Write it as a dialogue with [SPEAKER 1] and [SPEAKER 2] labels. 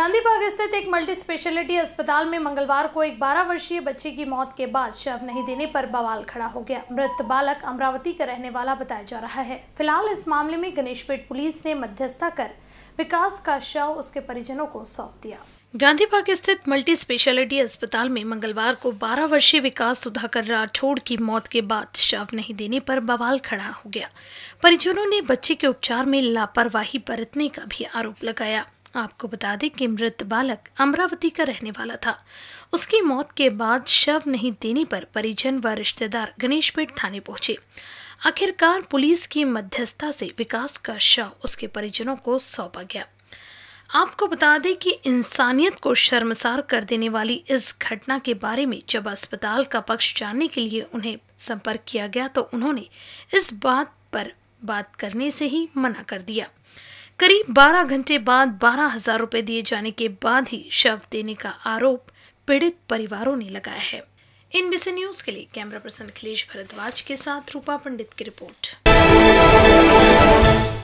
[SPEAKER 1] गांधी बाग स्थित एक multi speciality अस्पताल में मंगलवार को एक 12 वर्षीय बच्चे की मौत के बाद शव नहीं देने पर बवाल खड़ा हो गया मृत बालक अमरावती का रहने वाला बताया जा रहा है फिलहाल इस मामले में गणेशपेट पुलिस ने मध्यस्थता कर विकास का शव उसके परिजनों को सौंप दिया गांधी बाग स्थित मल्टी स्पेशलिटी अस्पताल में मंगलवार को 12 वर्षीय विकास सुधाकर राठौड़ की मौत के बाद शव नहीं देने पर बवाल खड़ा हो गया परिजनों ने बच्चे के उपचार में लापरवाही बरतने का भी आरोप लगाया आपको बता दें कि मृत बालक अमरावती का रहने वाला था उसकी मौत के बाद शव नहीं देने पर परिजन व रिश्तेदार गणेशपेट थाने पहुंचे आखिरकार पुलिस की मध्यस्थता से विकास का शव उसके परिजनों को सौंपा गया आपको बता दें कि इंसानियत को शर्मसार कर देने वाली इस घटना के बारे में जब अस्पताल का पक्ष जानने के लिए उन्हें संपर्क किया गया तो उन्होंने इस बात पर बात करने से ही मना कर दिया करीब 12 घंटे बाद बारह हजार रूपए दिए जाने के बाद ही शव देने का आरोप पीड़ित परिवारों ने लगाया है इन बीसी न्यूज के लिए कैमरा पर्सन अखिलेश भरद्वाज के साथ रूपा पंडित की रिपोर्ट